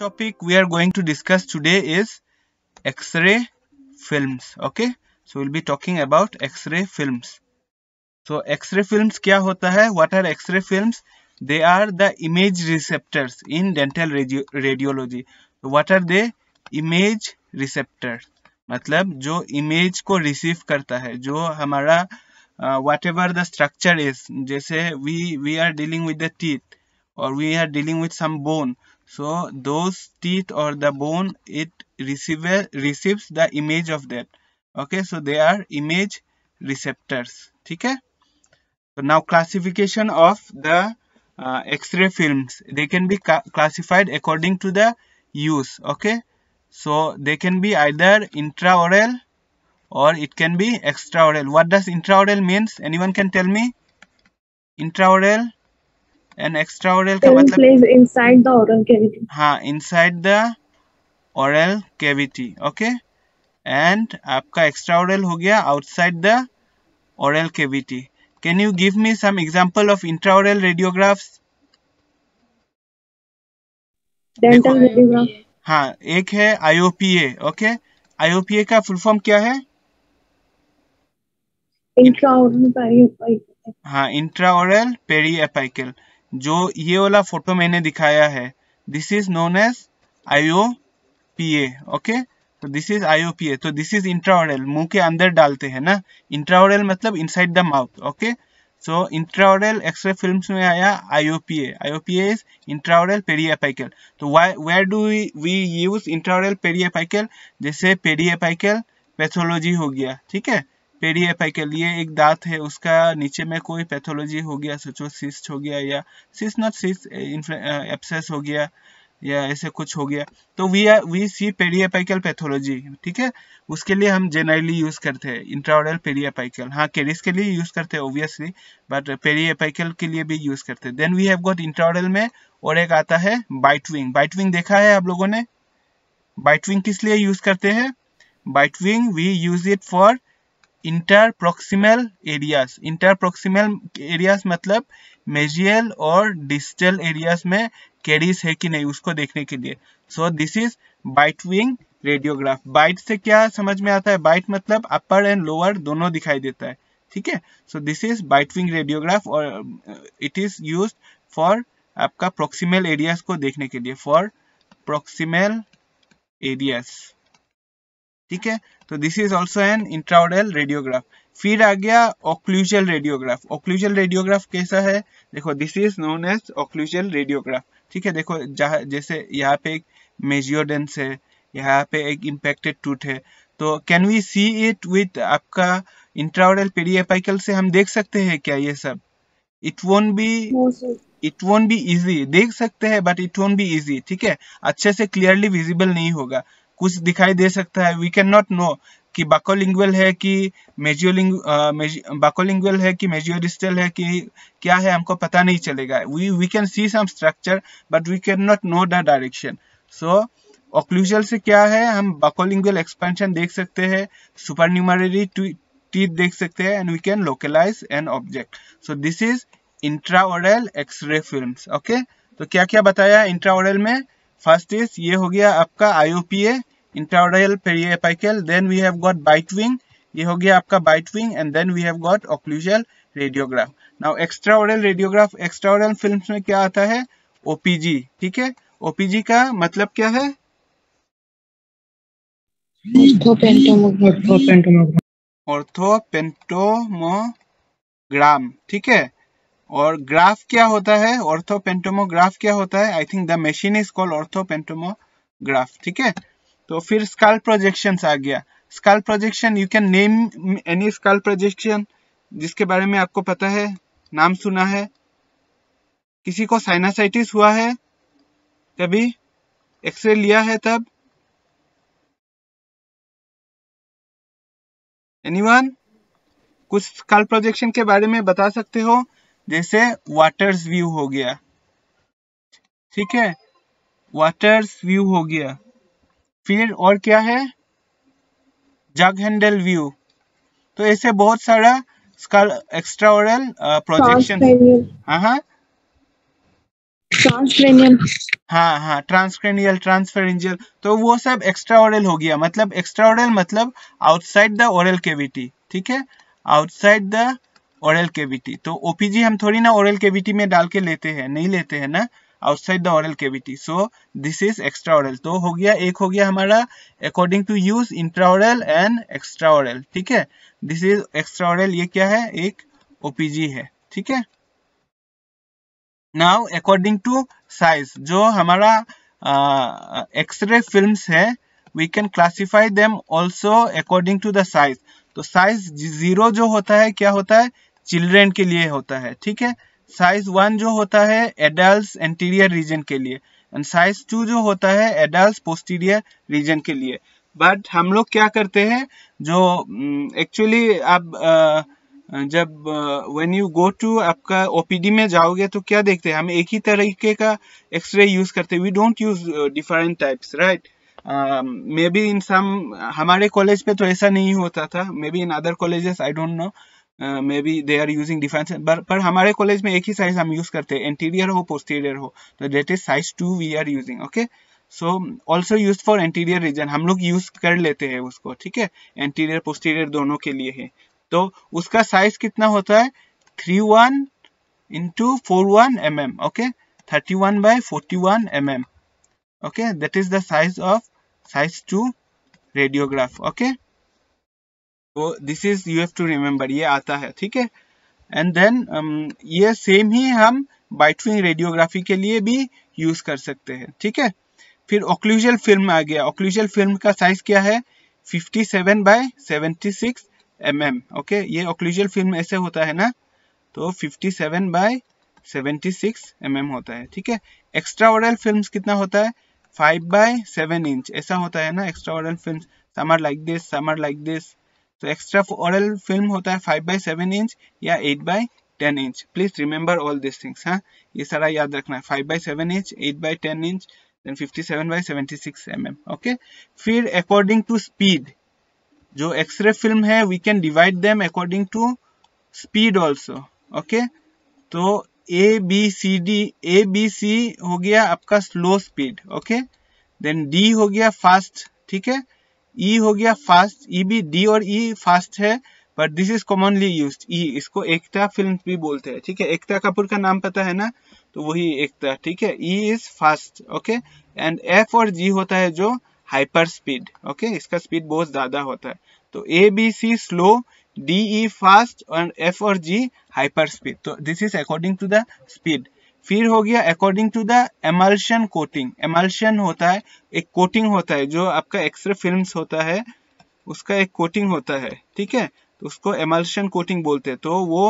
topic we are going to discuss today is x-ray films okay so we'll be talking about x-ray films so x-ray films kya hota hai what are x-ray films they are the image receptors in dental radi radiology so what are they image receptors मतलब जो image को receive करता है जो हमारा whatever the structure is जैसे we we are dealing with the teeth और we are dealing with some bone so those teeth or the bone it receive, receives the image of that okay so they are image receptors okay so now classification of the uh, x-ray films they can be ca classified according to the use okay so they can be either intraoral or it can be extraoral what does intraoral means anyone can tell me intraoral and extra oral का मतलब inside the oral cavity हां inside the oral cavity okay and आपका extra oral हो गया outside the oral cavity can you give me some example of intra oral radiographs dental radiograph हाँ एक है आईओपीए okay आईओपीए का फुल फॉर्म क्या है इंट्रा इंट्राओरल हाँ पेरी पेरीएपाइकल जो ये वाला फोटो मैंने दिखाया है this is known as IOPA okay तो दिस इज आईओ ए तो दिस इज इंट्राओरल मुंह के अंदर डालते हैं ना इंट्राओरल मतलब inside the mouth okay so intraoral x-ray film में आया IOPA IOPA is intraoral periapical तो where do we use intraoral periapical जैसे पेरियापाइकल पैथोलॉजी हो गया ठीक है पेडीएफआई के लिए एक दांत है उसका नीचे में कोई पैथोलॉजी हो गया सोचो सिस्ट हो गया या सिस्ट नॉट सिस्ट एप्सेस हो गया या ऐसे कुछ हो गया तो we are we see periapical pathology ठीक है उसके लिए हम जेनरली यूज करते हैं इंट्राओडल पेडियापाइकल हाँ केरिस के लिए यूज करते हैं ओब्वियसली बट पेडियापाइकल के लिए भी यूज करते हैं then we have got intraoral में और एक आता है बाइटविंग बाइटविंग देखा है आप लोगों ने बाइटविंग किस लिए यूज करते हैं bitewing we use it for interproximal areas interproximal areas मतलब मेजियल और डिजिटल एरियाज में कैरीज है कि नहीं उसको देखने के लिए so this is bitewing radiograph bite से क्या समझ में आता है बाइट मतलब अपर एंड लोअर दोनों दिखाई देता है ठीक है so this is bitewing radiograph और इट इज यूज फॉर आपका प्रोक्सीमल एरियाज को देखने के लिए फॉर प्रोक्सीमल एरियाज ठीक है तो this is also an intraoral radiograph फिर आ गया ऑक्लूजल रेडियोग्राफ ऑक्लूजल रेडियोग्राफ कैसा है देखो this is known as occlusal radiograph ठीक है देखो जैसे यहाँ पे एक मेजियोडेंस है यहाँ पे एक इम्पेक्टेड टूथ है तो can we see it with आपका इंट्राउडल पेरियपाइकल से हम देख सकते हैं क्या ये सब it won't be it won't be easy देख सकते हैं but it won't be easy ठीक है अच्छे से क्लियरली विजिबल नहीं होगा कुछ दिखाई दे सकता है वी कैन नॉट नो कि बाकोलिंग्वेल है कि मेजियोलिंग बाकोलिंगुअल है कि मेजियोरिस्टल है कि क्या है हमको पता नहीं चलेगा we we can see some structure but we can not know the direction so occlusal से क्या है हम बाकोलिंग्वल एक्सपेंशन देख सकते हैं सुपर न्यूमररी टीथ देख सकते हैं and we can localise an object so this is oral x-ray film okay तो क्या क्या बताया इंट्राओरल में फर्स्ट इज ये हो गया आपका IOPA intraoral periapical then we have got bitewing ये हो गया आपका bitewing and then we have got occlusal radiograph now extraoral radiograph extraoral film में क्या आता है ओपीजी ठीक है ओपीजी का मतलब क्या है ऑर्थोपेंटोमोग्राम ठीक है और ग्राफ क्या होता है ऑर्थोपेंटोमोग्राफ क्या होता है I think the machine is called orthopantomograph ठीक है तो फिर स्काल प्रोजेक्शन आ गया skull projection you can name any skull projection जिसके बारे में आपको पता है नाम सुना है किसी को साइनासाइटिस हुआ है कभी एक्सरे लिया है तब एनीवन कुछ स्काल प्रोजेक्शन के बारे में बता सकते हो जैसे वाटर्स व्यू हो गया ठीक है वाटर्स व्यू हो गया फिर और क्या है जग हैंडल व्यू तो ऐसे बहुत सारा स्कल एक्स्ट्रा ओरल प्रोजेक्शन हाँ ट्रांसक्रेनियल हाँ हाँ ट्रांसक्रेनियल हाँ, ट्रांसफेरेंजियल हाँ, तो वो सब एक्स्ट्रा ओरल हो गया मतलब एक्स्ट्रा ओरल मतलब आउटसाइड द ओरल केविटी ठीक है आउटसाइड द ओरल केविटी तो ओपीजी हम थोड़ी ना ओरल केविटी में डाल के लेते हैं नहीं लेते हैं ना outside the oral cavity so this is extra oral तो हो गया एक हो गया हमारा according to use intra oral and extra oral ठीक है दिस इज एक्स्ट्रा ओरल ये क्या है एक ओपीजी है ठीक है नाउ अकॉर्डिंग टू साइज जो हमारा एक्सरे फिल्म्स है we can classify them also according to the size तो साइज जीरो जो होता है क्या होता है चिल्ड्रेन के लिए होता है ठीक है साइज वन जो होता है एडल्ट एंटीरियर रीजन के लिए एंड साइज टू जो होता है एडल्ट पोस्टीरियर रीजन के लिए बट हम लोग क्या करते हैं जो एक्चुअली mm, आप uh, जब व्हेन यू गो टू आपका ओपीडी में जाओगे तो क्या देखते हैं हम एक ही तरीके का एक्सरे यूज करते हैं we don't use different types right maybe in some हमारे कॉलेज पे तो ऐसा नहीं होता था maybe in other colleges I don't know maybe they are using difference पर हमारे कॉलेज में एक ही साइज हम यूज करते हैं इंटीरियर हो पोस्टीरियर हो तो that is size two we are using okay so also use for anterior region हम लोग यूज कर लेते हैं उसको ठीक है इंटीरियर पोस्टीरियर दोनों के लिए है तो उसका साइज कितना होता है three one into four one m m okay thirty one by forty one m m okay that is the size of size two radiograph okay तो this is you have to remember ये आता है ठीक है and then um, ये same ही हम bitewing radiography के लिए भी यूज कर सकते हैं ठीक है फिर ऑक्लूजल फिल्म आ गया ऑक्लूजल फिल्म का साइज क्या है 57 seven by seventy six m m okay ये ऑक्लूजल फिल्म ऐसे होता है ना तो 57 seven by seventy six m m होता है ठीक है एक्स्ट्रा ऑर्डल फिल्म कितना होता है फाइव बाय सेवन इंच ऐसा होता है ना एक्स्ट्रा ऑर्डल film some are like this some are like this तो एक्स्ट्रा ऑरल फिल्म होता है फाइव बाई सेवन इंच या eight by ten inch please remember all this things हाँ ये सारा याद रखना है five by seven inch eight by ten inch then seventy six m m okay फिर अकॉर्डिंग टू स्पीड जो एक्सरे फिल्म है we can divide them according to speed also okay तो A B C D A B C हो गया आपका slow speed okay then D हो गया fast ठीक है ई e हो गया फास्ट ई e भी डी और ई e फास्ट है but this is commonly use E इसको एकता फिल्म भी बोलते हैं ठीक है एकता कपूर का नाम पता है ना तो वही एकता ठीक है E is fast okay and F और जी होता है जो हाइपर स्पीड ओके इसका स्पीड बहुत ज्यादा होता है तो A B C slow D E fast and F और जी हाइपर स्पीड तो this is according to the speed फिर हो गया according to the emulsion coating emulsion होता है एक कोटिंग होता है जो आपका एक्सरे फिल्म होता है उसका एक कोटिंग होता है ठीक है तो उसको एमल्शन कोटिंग बोलते हैं तो वो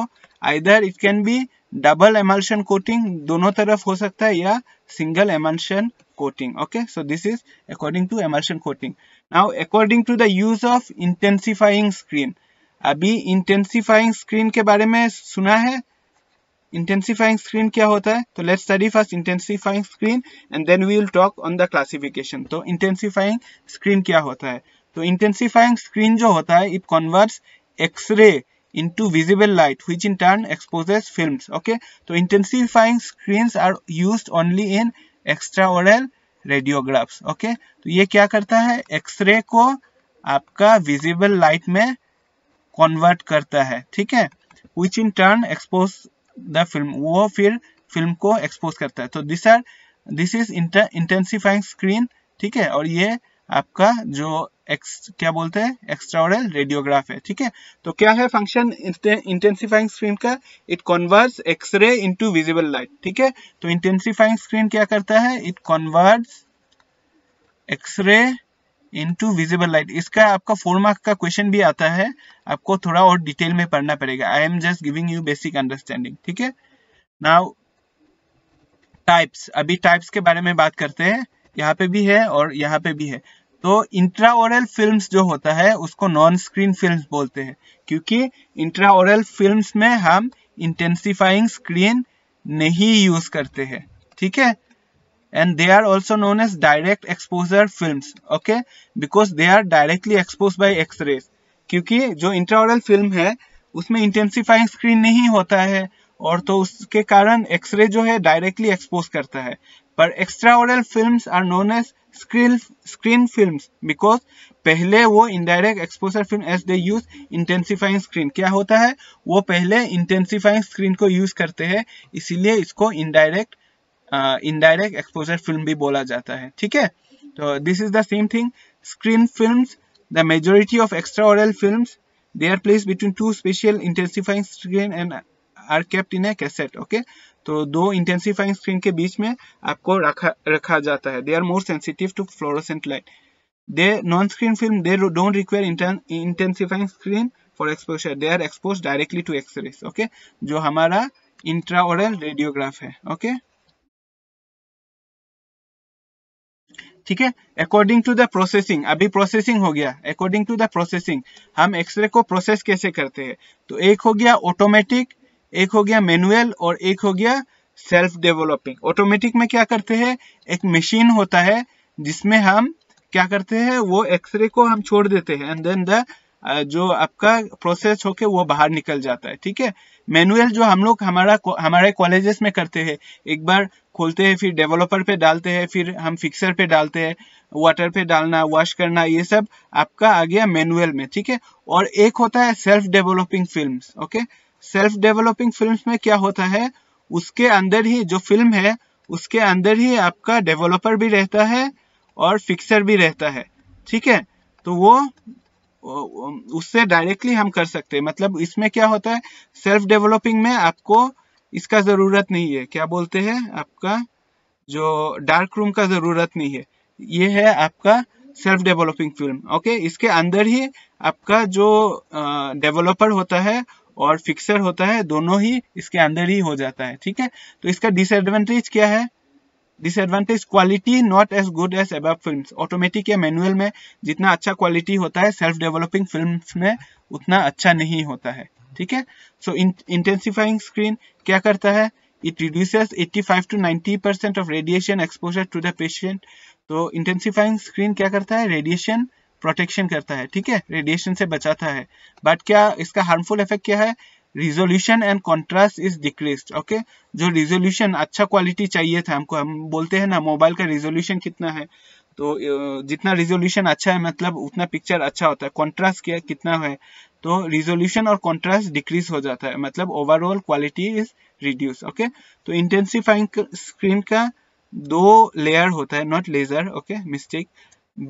either it can be double emulsion coating दोनों तरफ हो सकता है या single emulsion coating okay so this is according to emulsion coating now according to the use of intensifying screen अभी इंटेंसिफाइंग स्क्रीन के बारे में सुना है इंटेंसिफाइंग स्क्रीन क्या होता है तो let study first intensifying screen and then we will talk on the classification तो इंटेंसिफाइंग स्क्रीन क्या होता है तो इंटेंसिफाइंग स्क्रीन जो होता है it converts X ray visible light light in turn exposes exposes okay तो intensifying screen are use only in extra oral radiographs okay तो ये क्या करता है एक्सरे को आपका विजिबल लाइट में कन्वर्ट करता है ठीक है which in turn expose the film वो फिर फिल्म को एक्सपोज करता है तो this are this is intensifying screen ठीक है और ये आपका जो एक्स क्या बोलते हैं एक्स्ट्राओरल रेडियोग्राफ है ठीक है तो क्या है फंक्शन इंटेंसिफाइंग स्क्रीन का it convert X ray into visible light ठीक है तो इंटेंसिफाइंग स्क्रीन क्या करता है it convert X ray into visible light इसका आपका फोर मार्क का क्वेश्चन भी आता है आपको थोड़ा और डिटेल में पढ़ना पड़ेगा I am just giving you basic understanding ठीक है नाउ टाइप्स अभी टाइप्स के बारे में बात करते हैं यहाँ पे भी है और यहाँ पे भी है तो इंट्राओरल फिल्म जो होता है उसको नॉन स्क्रीन फिल्म बोलते हैं क्योंकि इंट्राओरल फिल्म में हम इंटेंसिफाइंग स्क्रीन नहीं यूज करते हैं ठीक है थीके? and they are also known as direct exposure films okay because they are directly exposed by x-rays क्योंकि जो इंट्राओरल फिल्म है उसमें इंटेंसिफाइंग स्क्रीन नहीं होता है और तो उसके कारण एक्सरे जो है डायरेक्टली एक्सपोज करता है पर extra oral film are known as screen screen film because पहले वो indirect exposure film as they use intensifying screen क्या होता है वो पहले इंटेंसिफाइंग स्क्रीन को यूज करते हैं इसीलिए इसको इनडायरेक्ट इनडायरेक्ट एक्सपोजर फिल्म भी बोला जाता है ठीक है तो this is the same thing screen film the majority of extra oral film they are place between two special intensifying screen and are kept in a cassette okay तो दो intensifying screen के बीच में आपको रखा रखा जाता है they are more sensitive to fluorescent light they non screen film they don't require intensifying screen for exposure they are expose directly to X rays okay जो हमारा इंट्रा ऑरल रेडियोग्राफ है ओके okay? ठीक है अकॉर्डिंग टू द प्रोसेसिंग अभी processing हो गया according to the processing हम X ray को प्रोसेस कैसे करते हैं तो एक हो गया ऑटोमेटिक एक हो गया मैनुअल और एक हो गया सेल्फ डेवलपिंग ऑटोमेटिक में क्या करते हैं एक मशीन होता है जिसमें हम क्या करते हैं वो एक्सरे को हम छोड़ देते हैं एंड देन द जो आपका प्रोसेस होके वो बाहर निकल जाता है ठीक है मैनुअल जो हम लोग हमारा हमारे कॉलेजेस में करते हैं एक बार खोलते हैं फिर डेवलपर पे डालते हैं फिर हम फिक्सर पे डालते हैं वाटर पे डालना वॉश करना ये सब आपका आ गया मैनुअल में ठीक है और एक होता है self developing film okay self developing film में क्या होता है उसके अंदर ही जो फिल्म है उसके अंदर ही आपका डेवलपर भी रहता है और फिक्सर भी रहता है ठीक है तो वो उससे डायरेक्टली हम कर सकते हैं मतलब इसमें क्या होता है सेल्फ डेवलपिंग में आपको इसका ज़रूरत नहीं है क्या बोलते हैं आपका जो डार्क रूम का ज़रूरत नहीं है ये है आपका सेल्फ डेवलपिंग फिल्म ओके इसके अंदर ही आपका जो डेवलपर होता है और फिक्सर होता है दोनों ही इसके अंदर ही हो जाता है ठीक है तो इसका डिसएडवांटेज क्या है disadvantage quality not as good as एब फिल्म ऑटोमेटिक या मैनुअल में जितना अच्छा क्वालिटी होता है सेल्फ डेवलपिंग फिल्म में उतना अच्छा नहीं होता है ठीक है सो इंटेंसिफाइंग स्क्रीन क्या करता है it reduce eighty five to ninety percent of radiation exposure to the patient तो इंटेंसिफाइंग स्क्रीन क्या करता है रेडिएशन प्रोटेक्शन करता है ठीक है रेडिएशन से बचाता है बट क्या इसका हार्मफुल इफेक्ट क्या है resolution and contrast is decrease okay जो रिजोल्यूशन अच्छा क्वालिटी चाहिए था हमको हम बोलते हैं ना मोबाइल का रिजोल्यूशन कितना है तो जितना रिजोल्यूशन अच्छा है मतलब उतना पिक्चर अच्छा होता है कॉन्ट्रास्ट क्या कितना है तो रिजोल्यूशन और कॉन्ट्रास्ट डिक्रीज हो जाता है मतलब overall quality is reduce okay तो इंटेंसिफाइंग स्क्रीन का दो लेयर होता है not laser okay mistake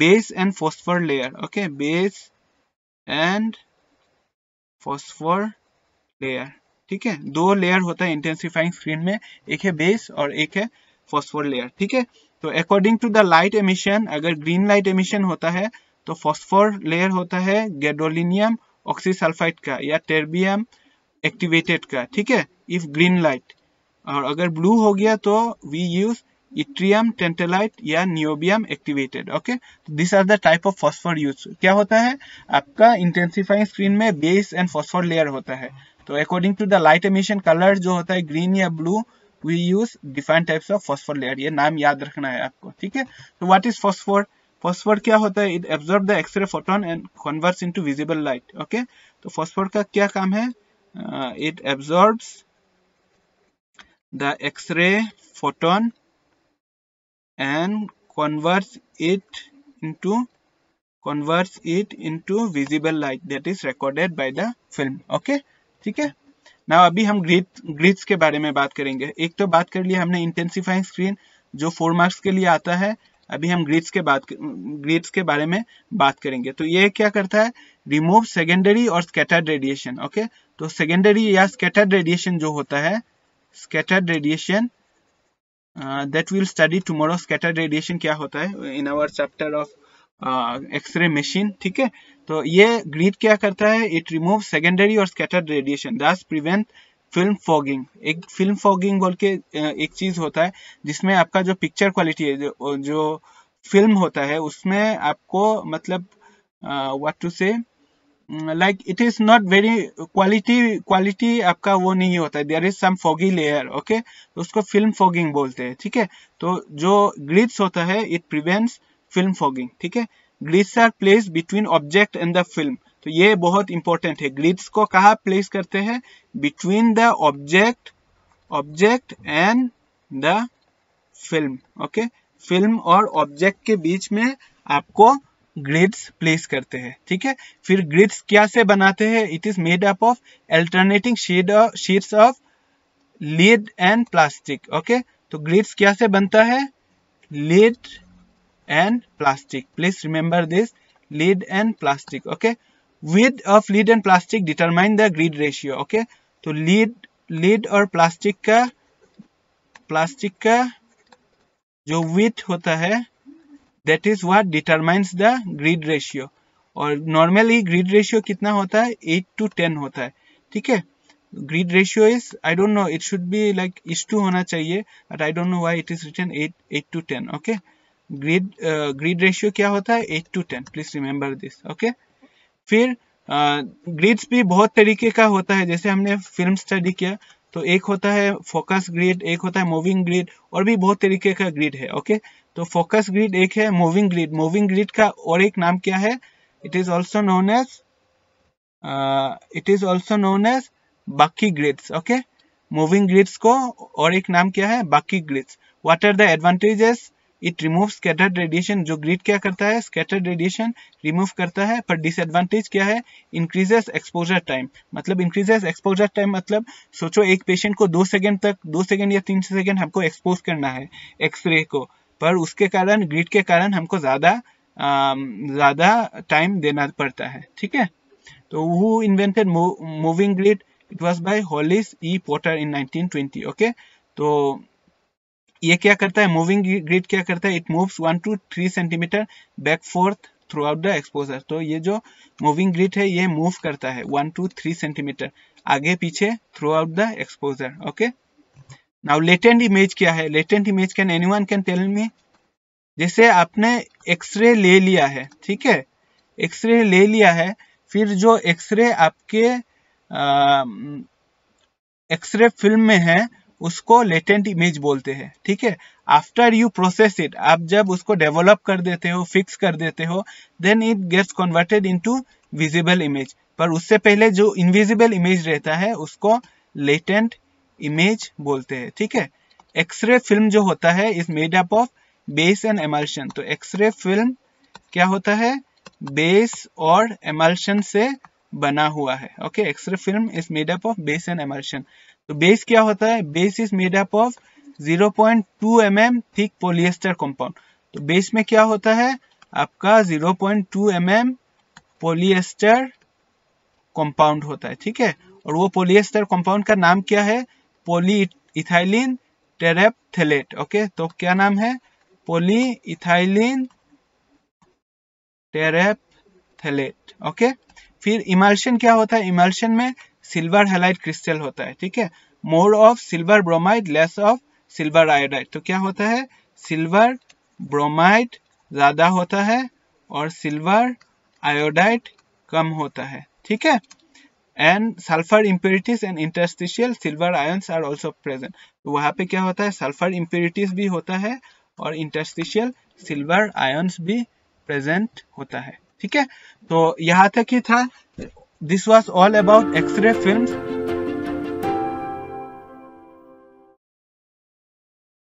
base and phosphor layer okay base and phosphor layer ठीक है दो लेयर होता है इंटेंसिफाइंग स्क्रीन में एक है बेस और एक है फॉस्फोर लेयर ठीक है तो according to the light emission अगर ग्रीन लाइट एमिशन होता है तो फॉस्फोर लेयर होता है गेडोलिनियम ऑक्सीसल्फाइड का या टेरबियम एक्टिवेटेड का ठीक है इफ ग्रीन लाइट और अगर ब्लू हो गया तो वी यूज इट्रियम टेंटेलाइट या niobium activated okay this are the type of phosphor use क्या होता है आपका इंटेंसिफाइंग स्क्रीन में बेस एंड फॉस्फोर लेयर होता है तो according to the light emission colour जो होता है ग्रीन या blue we use different types of phosphor layer ये नाम याद रखना है आपको ठीक है तो व्हाट इज फॉस्फोर फॉस्फोर क्या होता है it absorb the X ray photon and converts into visible light okay तो फॉस्फोर का क्या काम है it absorb the X ray photon and converts it into converts it into visible light that is recorded by the film okay ठीक है ना अभी हम ग्रिड ग्रिड्स के बारे में बात करेंगे एक तो बात कर लिया हमने इंटेंसिफाइंग स्क्रीन जो फोर मार्क्स के लिए आता है अभी हम ग्रीड्स के बात ग्रिड्स के बारे में बात करेंगे तो ये क्या करता है रिमूव सेकेंडरी और स्केटर्ड रेडिएशन ओके तो सेकेंडरी या स्केटर्ड रेडिएशन जो होता है scattered radiation that will study tomorrow scattered radiation क्या होता है in our chapter of X ray machine ठीक है तो ये ग्रीथ क्या करता है इट रिमूव सेकेंडरी और scattered radiation thus prevent film fogging एक फिल्म फॉगिंग बोल के एक चीज होता है जिसमें आपका जो पिक्चर क्वालिटी है जो, जो फिल्म होता है उसमें आपको मतलब what to say like it is not very quality quality आपका वो नहीं होता है there is some foggy layer okay उसको फिल्म फॉगिंग बोलते हैं ठीक है तो जो ग्रिड्स होता है इट प्रिवेंट्स फिल्म फॉगिंग ठीक है grids are place between object and the film तो ये बहुत इंपॉर्टेंट है ग्रिड्स को कहा प्लेस करते हैं between the object object and the film okay film और ऑब्जेक्ट के बीच में आपको ग्रिड्स प्लेस करते हैं ठीक है फिर ग्रिड्स क्या से बनाते हैं it is made up of alternating sheets of lead and plastic okay तो ग्रिड्स क्या से बनता है lead and plastic. Please remember this lead and plastic. Okay. Width of lead and plastic determine the grid ratio. Okay. तो lead lead or plastic ka plastic ka jo width hota hai that is what determines the grid ratio. और normally grid ratio कितना होता है 8 to 10 होता है ठीक है grid ratio is I don't know it should be like is two होना चाहिए but I don't know why it is written eight eight to ten okay grid grid ratio क्या होता है eight to ten please remember this okay फिर grids uh, भी बहुत तरीके का होता है जैसे हमने फिल्म स्टडी किया तो एक होता है फोकस ग्रिड एक होता है मूविंग ग्रिड और भी बहुत तरीके का ग्रिड है ओके okay? तो फोकस ग्रिड एक है मूविंग ग्रिड मूविंग ग्रिड का और एक नाम क्या है it is also known as it is also known as Bucky grids okay moving grids को और एक नाम क्या है Bucky grids what are the advantages it remove scattered radiation जो ग्रिड क्या करता है स्कैटर्ड रेडिएशन रिमूव करता है पर डिसएडवांटेज क्या है इंक्रीजेस एक्सपोजर टाइम मतलब इंक्रीजेस एक्सपोजर टाइम मतलब सोचो एक पेशेंट को दो सेकेंड तक दो सेकेंड या तीन सेकेंड हमको एक्सपोज करना है एक्सरे को पर उसके कारण ग्रिड के कारण हमको ज़्यादा ज़्यादा टाइम देना पड़ता है ठीक है तो who invented moving grid it was by Hollis E Potter in nineteen twenty okay तो ये क्या करता है मूविंग ग्रिड क्या करता है it moves one two three centimetre back forth throughout the exposure तो ये जो मूविंग ग्रिड है ये मूव करता है वन टू थ्री सेंटीमीटर आगे पीछे throughout the exposure okay now latent image क्या है latent image can anyone can tell me जैसे आपने एक्सरे ले लिया है ठीक है एक्सरे ले लिया है फिर जो एक्सरे आपके एक्सरे फिल्म में है उसको लेटेंट इमेज बोलते हैं ठीक है आफ्टर यू प्रोसेस इट आप जब उसको डेवलप कर देते हो फिक्स कर देते हो then it gets converted into visible image पर उससे पहले जो इनविजिबल इमेज रहता है उसको लेटेंट इमेज बोलते हैं ठीक है एक्सरे फिल्म जो होता है is made up of base and emulsion तो एक्सरे फिल्म क्या होता है बेस और एमल्शन से बना हुआ है okay X ray film is made up of base and emulsion तो बेस क्या होता है base is made up of 0.2 point mm thick polyester compound तो बेस में क्या होता है आपका 0.2 पॉइंट mm पोलियस्टर कंपाउंड होता है ठीक है और वो पोलियस्टर कंपाउंड का नाम क्या है पोली इथाइलिन टेरेपथेलेट ओके तो क्या नाम है पोली इथाइलिन टेरेपथेलेट ओके फिर इमल्शन क्या होता है इमल्शन में सिल्वर हेलाइट क्रिस्टल होता है ठीक है more of silver bromide less of silver iodide तो क्या होता है सिल्वर ब्रोमाइड ज्यादा होता है और सिल्वर आयोडाइड कम होता है ठीक है and sulphur impurities and interstitial silver ions are also present तो वहां पे क्या होता है सल्फर इम्प्योरिटीज भी होता है और इंटरस्टिशियल सिल्वर आयन्स भी प्रेजेंट होता है ठीक है तो यहाँ तक ही था This was all about X-ray films